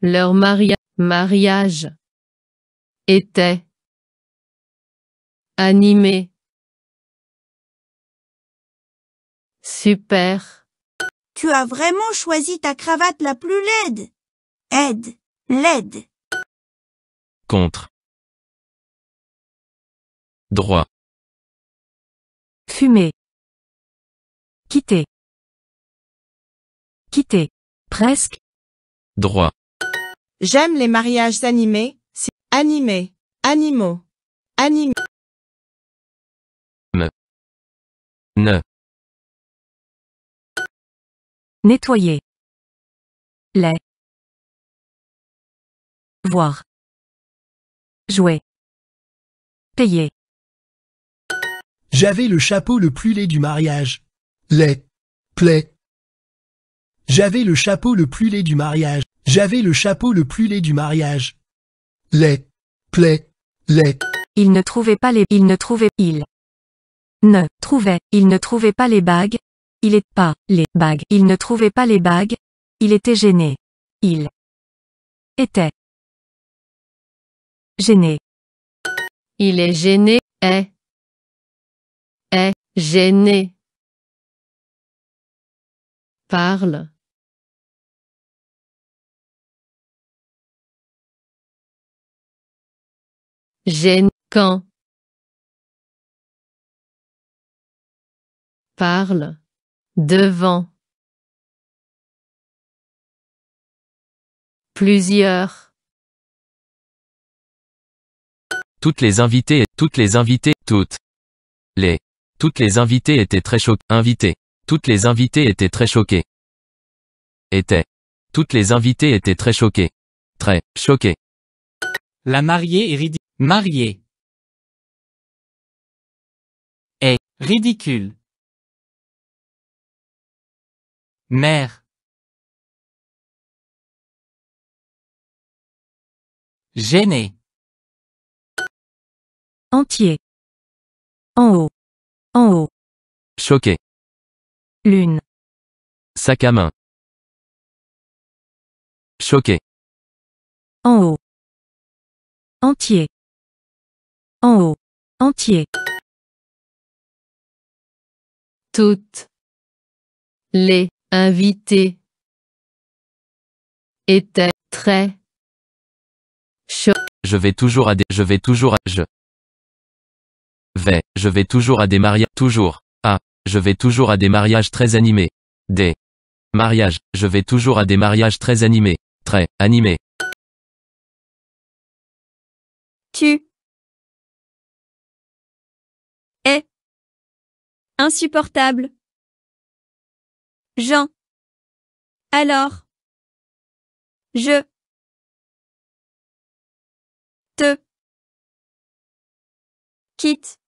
Leur mariage était animé super. Tu as vraiment choisi ta cravate la plus laide. Aide, laide. Contre. Droit. Fumer. Quitter. Quitter. Presque. Droit. J'aime les mariages animés, si, animés, animaux, animés. Ne. Nettoyer. Les. Voir. Jouer. Payer. J'avais le chapeau le plus laid du mariage. Les. Plaît. J'avais le chapeau le plus laid du mariage. J'avais le chapeau le plus laid du mariage. Les, Plaît. Laid. Il ne trouvait pas les... Il ne trouvait... Il ne trouvait... Il ne trouvait pas les bagues. Il est pas les bagues. Il ne trouvait pas les bagues. Il était gêné. Il était gêné. Il est gêné, est, est, gêné. Parle. gêne quand parle devant plusieurs toutes les invités toutes les invités toutes les toutes les invitées étaient très choquées invitées toutes les invités étaient très choquées étaient toutes les invités étaient très choquées très choquées la mariée est Marié. Est ridicule. Mère. Gêné. Entier. En haut. En haut. Choqué. Lune. Sac à main. Choqué. En haut. Entier en haut, entier. Toutes les invités étaient très chaudes. Je vais toujours à des, je vais toujours à, je vais, je vais toujours à des mariages, toujours, A. Ah, je vais toujours à des mariages très animés, des mariages, je vais toujours à des mariages très animés, très animés. Tu Insupportable. Jean. Alors. Je. Te. Quitte.